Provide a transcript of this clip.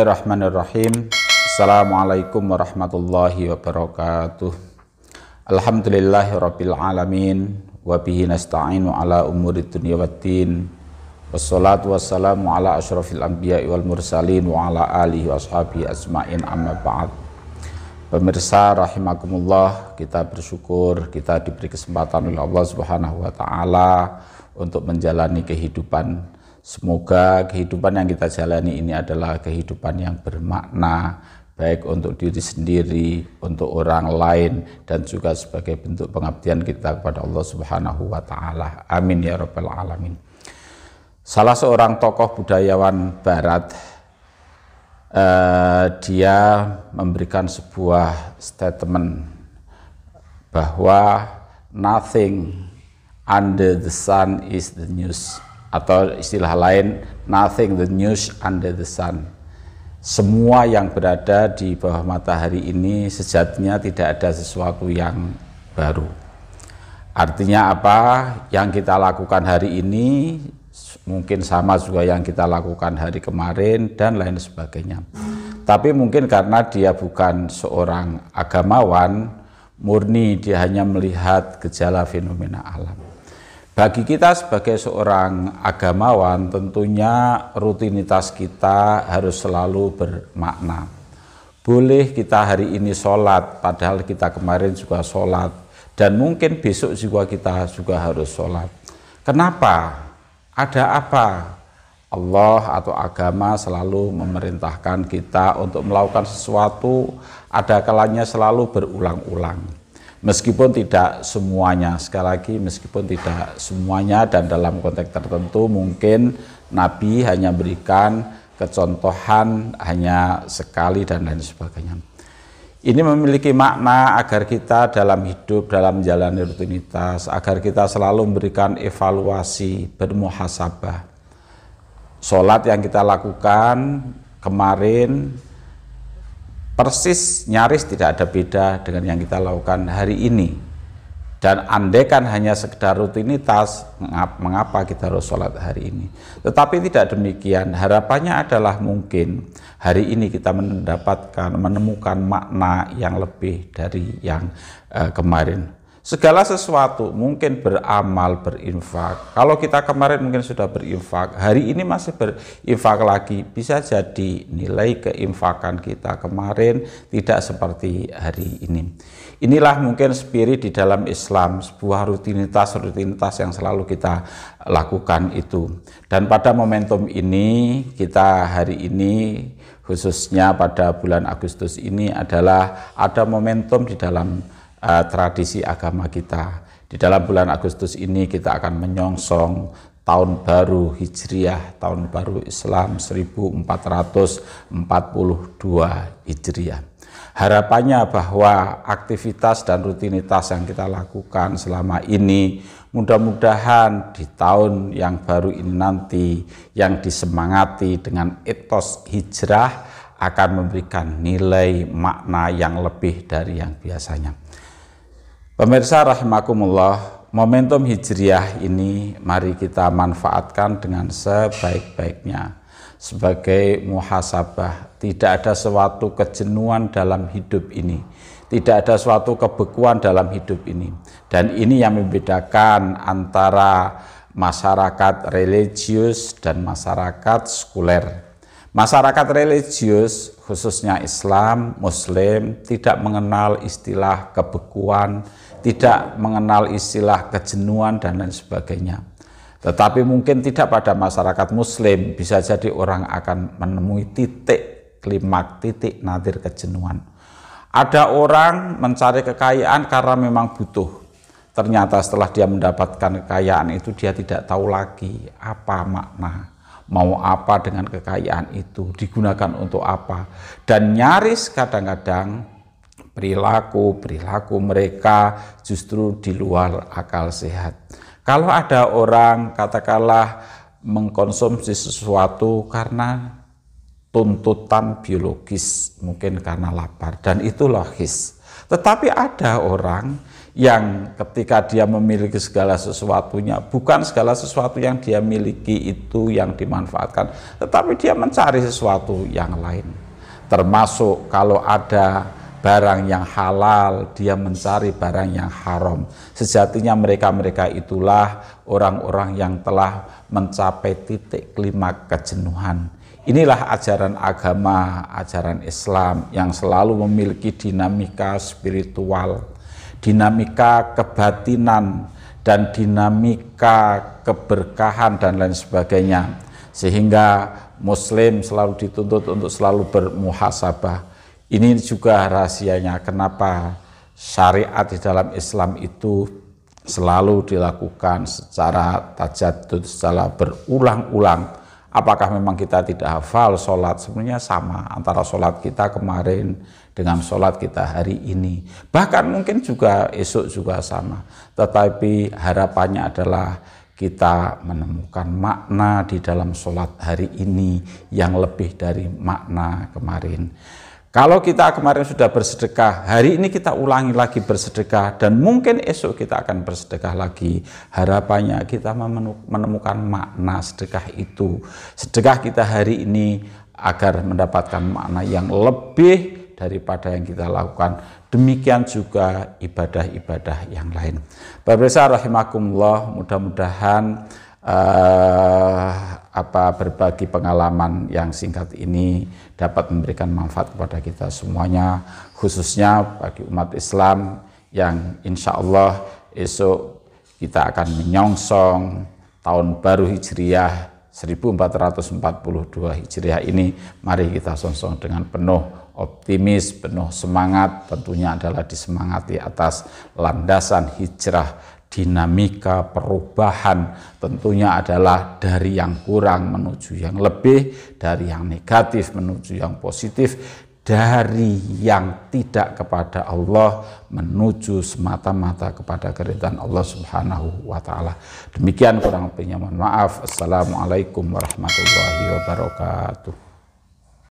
Bismillahirrahmanirrahim. Assalamualaikum warahmatullahi wabarakatuh. Alhamdulillahirrabbilalamin Wabihi nasta'inu ala dunia dunya din Wassalatu wassalamu ala asyrafil anbiya wal mursalin wa ala alihi washabihi asma'in amma ba'd. Pemirsa rahimakumullah, kita bersyukur kita diberi kesempatan oleh Allah Subhanahu wa taala untuk menjalani kehidupan Semoga kehidupan yang kita jalani ini adalah kehidupan yang bermakna, baik untuk diri sendiri, untuk orang lain, dan juga sebagai bentuk pengabdian kita kepada Allah Subhanahu wa Ta'ala. Amin ya Rabbal 'Alamin. Salah seorang tokoh budayawan Barat, eh, dia memberikan sebuah statement bahwa nothing under the sun is the news atau istilah lain nothing the news under the sun semua yang berada di bawah matahari ini sejatinya tidak ada sesuatu yang baru artinya apa yang kita lakukan hari ini mungkin sama juga yang kita lakukan hari kemarin dan lain sebagainya tapi mungkin karena dia bukan seorang agamawan murni dia hanya melihat gejala fenomena alam bagi kita sebagai seorang agamawan tentunya rutinitas kita harus selalu bermakna. Boleh kita hari ini sholat, padahal kita kemarin juga sholat, dan mungkin besok juga kita juga harus sholat. Kenapa? Ada apa? Allah atau agama selalu memerintahkan kita untuk melakukan sesuatu, ada kalanya selalu berulang-ulang meskipun tidak semuanya sekali lagi meskipun tidak semuanya dan dalam konteks tertentu mungkin Nabi hanya berikan kecontohan hanya sekali dan lain sebagainya ini memiliki makna agar kita dalam hidup dalam jalan rutinitas agar kita selalu memberikan evaluasi bermuhasabah Sholat yang kita lakukan kemarin persis nyaris tidak ada beda dengan yang kita lakukan hari ini. Dan andekan hanya sekedar rutinitas, mengapa kita harus sholat hari ini? Tetapi tidak demikian. Harapannya adalah mungkin hari ini kita mendapatkan, menemukan makna yang lebih dari yang uh, kemarin segala sesuatu mungkin beramal berinfak kalau kita kemarin mungkin sudah berinfak hari ini masih berinfak lagi bisa jadi nilai keinfakan kita kemarin tidak seperti hari ini inilah mungkin spirit di dalam Islam sebuah rutinitas rutinitas yang selalu kita lakukan itu dan pada momentum ini kita hari ini khususnya pada bulan Agustus ini adalah ada momentum di dalam uh, tradisi agama kita. Di dalam bulan Agustus ini kita akan menyongsong tahun baru Hijriah, tahun baru Islam 1442 Hijriah. Harapannya bahwa aktivitas dan rutinitas yang kita lakukan selama ini mudah-mudahan di tahun yang baru ini nanti yang disemangati dengan etos hijrah akan memberikan nilai makna yang lebih dari yang biasanya. Pemirsa rahimakumullah, momentum hijriah ini mari kita manfaatkan dengan sebaik-baiknya sebagai muhasabah. Tidak ada suatu kejenuhan dalam hidup ini. Tidak ada suatu kebekuan dalam hidup ini. Dan ini yang membedakan antara masyarakat religius dan masyarakat sekuler. Masyarakat religius, khususnya Islam, Muslim, tidak mengenal istilah kebekuan, tidak mengenal istilah kejenuhan dan lain sebagainya. Tetapi mungkin tidak pada masyarakat muslim, bisa jadi orang akan menemui titik klimak, titik nadir kejenuhan. Ada orang mencari kekayaan karena memang butuh. Ternyata setelah dia mendapatkan kekayaan itu dia tidak tahu lagi apa makna mau apa dengan kekayaan itu, digunakan untuk apa, dan nyaris kadang-kadang perilaku-perilaku mereka justru di luar akal sehat. Kalau ada orang katakanlah mengkonsumsi sesuatu karena tuntutan biologis, mungkin karena lapar dan itu logis. Tetapi ada orang yang ketika dia memiliki segala sesuatunya, bukan segala sesuatu yang dia miliki itu yang dimanfaatkan, tetapi dia mencari sesuatu yang lain. Termasuk kalau ada barang yang halal, dia mencari barang yang haram. Sejatinya mereka-mereka itulah orang-orang yang telah mencapai titik kelima kejenuhan. Inilah ajaran agama, ajaran Islam yang selalu memiliki dinamika spiritual, dinamika kebatinan, dan dinamika keberkahan dan lain sebagainya. Sehingga Muslim selalu dituntut untuk selalu bermuhasabah ini juga rahasianya kenapa syariat di dalam Islam itu selalu dilakukan secara tajadud, secara berulang-ulang. Apakah memang kita tidak hafal sholat? Sebenarnya sama antara sholat kita kemarin dengan sholat kita hari ini. Bahkan mungkin juga esok juga sama. Tetapi harapannya adalah kita menemukan makna di dalam sholat hari ini yang lebih dari makna kemarin. Kalau kita kemarin sudah bersedekah, hari ini kita ulangi lagi bersedekah dan mungkin esok kita akan bersedekah lagi. Harapannya kita menemukan makna sedekah itu. Sedekah kita hari ini agar mendapatkan makna yang lebih daripada yang kita lakukan. Demikian juga ibadah-ibadah yang lain. Bapak rahimakumullah, mudah-mudahan uh, apa berbagi pengalaman yang singkat ini dapat memberikan manfaat kepada kita semuanya khususnya bagi umat Islam yang insya Allah esok kita akan menyongsong tahun baru Hijriah 1442 Hijriah ini mari kita songsong dengan penuh optimis, penuh semangat tentunya adalah disemangati atas landasan hijrah dinamika perubahan tentunya adalah dari yang kurang menuju yang lebih, dari yang negatif menuju yang positif, dari yang tidak kepada Allah menuju semata-mata kepada keridhaan Allah Subhanahu wa taala. Demikian kurang lebihnya mohon maaf. Assalamualaikum warahmatullahi wabarakatuh.